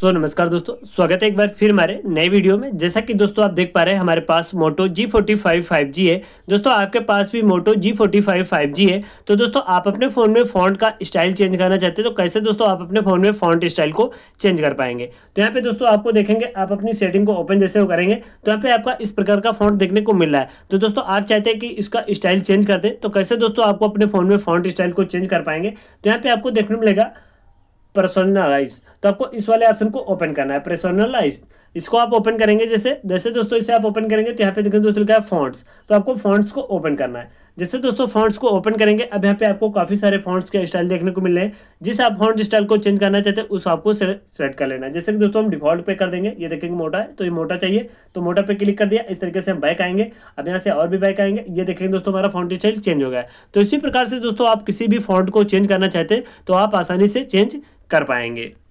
सो so, नमस्कार दोस्तों स्वागत है एक बार फिर हमारे नए वीडियो में जैसा कि दोस्तों आप देख पा रहे हैं हमारे पास Moto G forty five five G है दोस्तों आपके पास भी Moto G forty five five G है तो दोस्तों आप अपने फ़ोन में फ़ॉन्ट का स्टाइल चेंज करना चाहते हैं तो कैसे दोस्तों आप अपने फ़ोन में फ़ॉन्ट स्टाइल को चेंज कर पाएंगे तो यहाँ पे दोस्तों आपको देखेंगे आप अपनी सेटिंग को ओपन जैसे वो करेंगे तो यहाँ पे आपका इस प्रकार का फ़ॉन्ट देखने को मिल रहा है तो दोस्तों आप चाहते हैं कि इसका स्टाइल चेंज कर दें तो कैसे दोस्तों आपको अपने फ़ोन में फ़ॉन्ट स्टाइल को चेंज कर पाएंगे तो यहाँ पे आपको देखने मिलेगा पर्सनलाइज तो आपको इस वाले ऑप्शन को ओपन करना है प्रेसोनलाइज इसको आप ओपन करेंगे जैसे जैसे दोस्तों इसे आप ओपन करेंगे तो यहाँ पे देखें दोस्तों लिखा है फॉन्ट्स तो आपको फॉन्ट्स को ओपन करना है जैसे दोस्तों फॉन्ट्स को ओपन करेंगे अब यहाँ पे आपको काफ़ी सारे फॉन्ट्स के स्टाइल देखने को मिल रहे हैं जिस आप फॉन्ट स्टाइल को चेंज करना चाहते हैं उस आपको सेलेक्ट कर लेना है जैसे कि दोस्तों हम डिफॉल्ट पे कर देंगे ये देखेंगे मोटा है तो ये मोटा चाहिए तो मोटा पे क्लिक कर दिया इस तरीके से हम बाइक आएंगे अब यहाँ से और भी बाइक आएंगे ये देखेंगे दोस्तों हमारा फॉन्ट स्टाइल चेंज हो गया तो इसी प्रकार से दोस्तों आप किसी भी फॉन्ट को चेंज करना चाहते हैं तो आप आसानी से चेंज कर पाएंगे